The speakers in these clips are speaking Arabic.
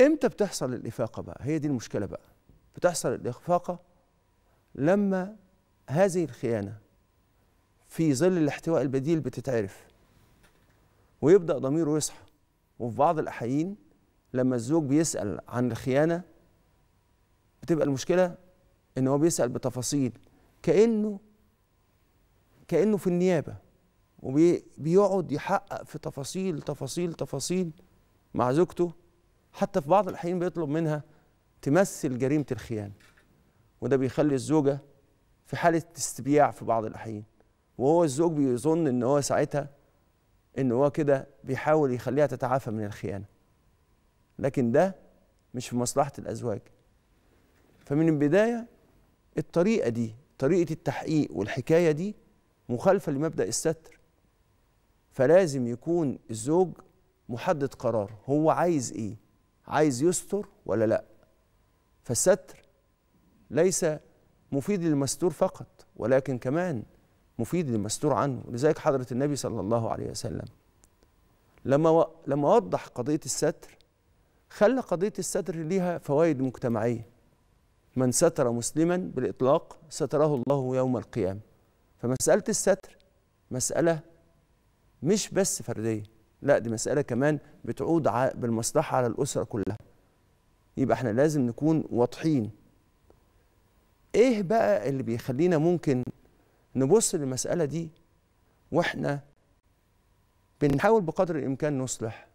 امتى بتحصل الافاقه بقى هي دي المشكله بقى بتحصل الافاقه لما هذه الخيانه في ظل الاحتواء البديل بتتعرف ويبدا ضميره يصحى وفي بعض الاحيان لما الزوج بيسال عن الخيانه بتبقى المشكله ان هو بيسال بتفاصيل كانه كانه في النيابه وبيقعد يحقق في تفاصيل تفاصيل تفاصيل مع زوجته حتى في بعض الأحيان بيطلب منها تمثل جريمة الخيانة وده بيخلي الزوجة في حالة استبياع في بعض الأحيان وهو الزوج بيظن إن هو ساعتها إن هو كده بيحاول يخليها تتعافى من الخيانة لكن ده مش في مصلحة الأزواج فمن البداية الطريقة دي طريقة التحقيق والحكاية دي مخالفة لمبدأ الستر فلازم يكون الزوج محدد قرار هو عايز ايه عايز يستر ولا لا فالستر ليس مفيد للمستور فقط ولكن كمان مفيد للمستور عنه لذلك حضرة النبي صلى الله عليه وسلم لما و... لما وضح قضية الستر خلى قضية الستر ليها فوائد مجتمعية من ستر مسلما بالإطلاق ستره الله يوم القيامة فمسألة الستر مسألة مش بس فردية لا دي مسألة كمان بتعود بالمصلحة على الأسرة كلها يبقى احنا لازم نكون واضحين ايه بقى اللي بيخلينا ممكن نبص للمسألة دي واحنا بنحاول بقدر الإمكان نصلح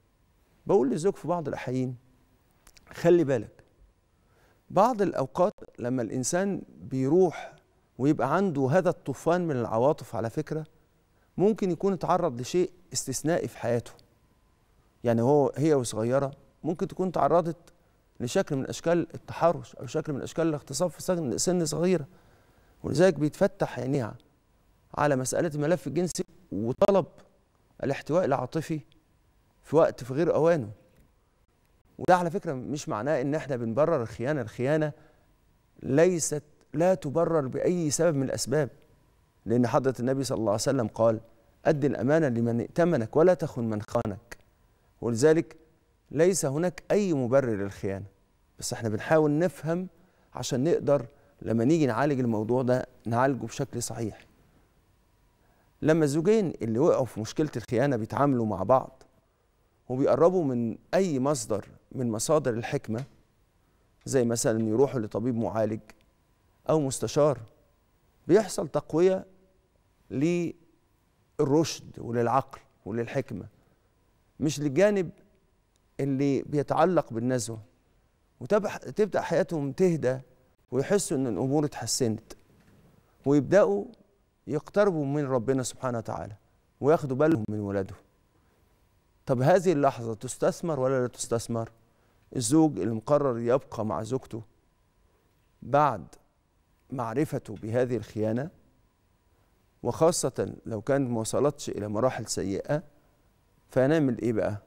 بقول للزوج في بعض الأحيان خلي بالك بعض الأوقات لما الإنسان بيروح ويبقى عنده هذا الطوفان من العواطف على فكرة ممكن يكون اتعرض لشيء استثنائي في حياته يعني هو هي وصغيره ممكن تكون تعرضت لشكل من اشكال التحرش او شكل من اشكال الاغتصاب في سن, سن صغيره ولذلك بيتفتح عينيها على مساله الملف الجنسي وطلب الاحتواء العاطفي في وقت في غير اوانه وده على فكره مش معناه ان احنا بنبرر الخيانه الخيانه ليست لا تبرر باي سبب من الاسباب لأن حضرة النبي صلى الله عليه وسلم قال أد الأمانة لمن ائتمنك ولا تخن من خانك ولذلك ليس هناك أي مبرر للخيانة بس احنا بنحاول نفهم عشان نقدر لما نيجي نعالج الموضوع ده نعالجه بشكل صحيح لما الزوجين اللي وقعوا في مشكلة الخيانة بيتعاملوا مع بعض وبيقربوا من أي مصدر من مصادر الحكمة زي مثلا يروحوا لطبيب معالج أو مستشار بيحصل تقوية للرشد وللعقل وللحكمة مش للجانب اللي بيتعلق بالنزوة وتبدأ حياتهم تهدى ويحسوا إن الأمور اتحسنت ويبدأوا يقتربوا من ربنا سبحانه وتعالى وياخدوا بالهم من ولادهم طب هذه اللحظة تستثمر ولا لا تستثمر الزوج اللي مقرر يبقى مع زوجته بعد معرفته بهذه الخيانة وخاصة لو كانت ما وصلتش إلى مراحل سيئة فنعمل إيه بقى؟